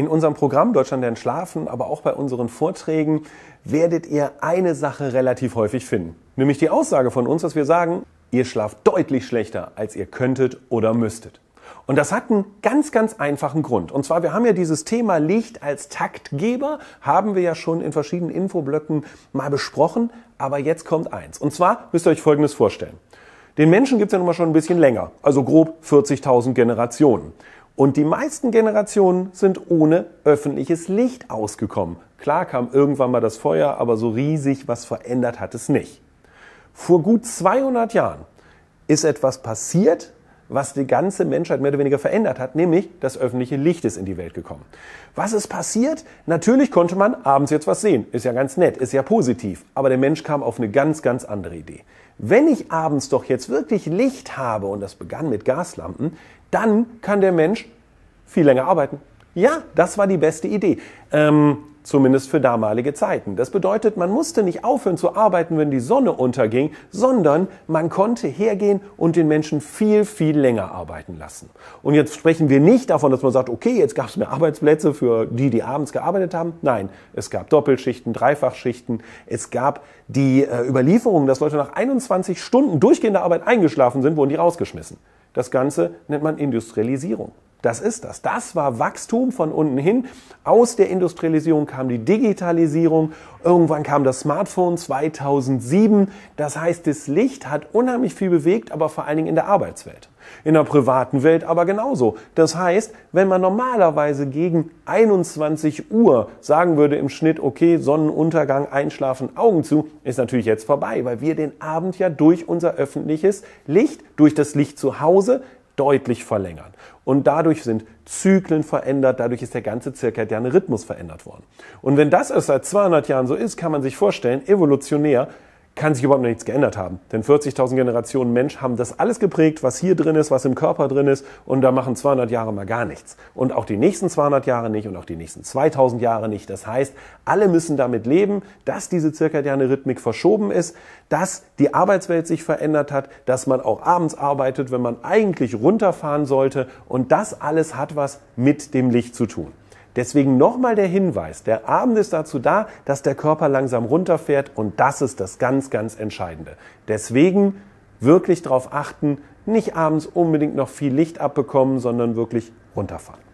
In unserem Programm Deutschland lernt schlafen, aber auch bei unseren Vorträgen werdet ihr eine Sache relativ häufig finden. Nämlich die Aussage von uns, dass wir sagen, ihr schlaft deutlich schlechter, als ihr könntet oder müsstet. Und das hat einen ganz, ganz einfachen Grund. Und zwar, wir haben ja dieses Thema Licht als Taktgeber, haben wir ja schon in verschiedenen Infoblöcken mal besprochen, aber jetzt kommt eins. Und zwar müsst ihr euch Folgendes vorstellen. Den Menschen gibt es ja nun mal schon ein bisschen länger, also grob 40.000 Generationen. Und die meisten Generationen sind ohne öffentliches Licht ausgekommen. Klar kam irgendwann mal das Feuer, aber so riesig was verändert hat es nicht. Vor gut 200 Jahren ist etwas passiert, was die ganze Menschheit mehr oder weniger verändert hat, nämlich das öffentliche Licht ist in die Welt gekommen. Was ist passiert? Natürlich konnte man abends jetzt was sehen. Ist ja ganz nett, ist ja positiv. Aber der Mensch kam auf eine ganz, ganz andere Idee. Wenn ich abends doch jetzt wirklich Licht habe, und das begann mit Gaslampen, dann kann der Mensch viel länger arbeiten. Ja, das war die beste Idee. Ähm, zumindest für damalige Zeiten. Das bedeutet, man musste nicht aufhören zu arbeiten, wenn die Sonne unterging, sondern man konnte hergehen und den Menschen viel, viel länger arbeiten lassen. Und jetzt sprechen wir nicht davon, dass man sagt, okay, jetzt gab es mehr Arbeitsplätze für die, die abends gearbeitet haben. Nein, es gab Doppelschichten, Dreifachschichten. Es gab die äh, Überlieferung, dass Leute nach 21 Stunden durchgehender Arbeit eingeschlafen sind, wurden die rausgeschmissen. Das Ganze nennt man Industrialisierung. Das ist das. Das war Wachstum von unten hin. Aus der Industrialisierung kam die Digitalisierung. Irgendwann kam das Smartphone 2007. Das heißt, das Licht hat unheimlich viel bewegt, aber vor allen Dingen in der Arbeitswelt. In der privaten Welt aber genauso. Das heißt, wenn man normalerweise gegen 21 Uhr sagen würde im Schnitt, okay, Sonnenuntergang, einschlafen, Augen zu, ist natürlich jetzt vorbei, weil wir den Abend ja durch unser öffentliches Licht, durch das Licht zu Hause, deutlich verlängern. Und dadurch sind Zyklen verändert, dadurch ist der ganze zirkadiane Rhythmus verändert worden. Und wenn das erst seit 200 Jahren so ist, kann man sich vorstellen, evolutionär, kann sich überhaupt nichts geändert haben. Denn 40.000 Generationen Mensch haben das alles geprägt, was hier drin ist, was im Körper drin ist. Und da machen 200 Jahre mal gar nichts. Und auch die nächsten 200 Jahre nicht und auch die nächsten 2000 Jahre nicht. Das heißt, alle müssen damit leben, dass diese zirkadiane Rhythmik verschoben ist, dass die Arbeitswelt sich verändert hat, dass man auch abends arbeitet, wenn man eigentlich runterfahren sollte. Und das alles hat was mit dem Licht zu tun. Deswegen nochmal der Hinweis, der Abend ist dazu da, dass der Körper langsam runterfährt und das ist das ganz, ganz Entscheidende. Deswegen wirklich darauf achten, nicht abends unbedingt noch viel Licht abbekommen, sondern wirklich runterfahren.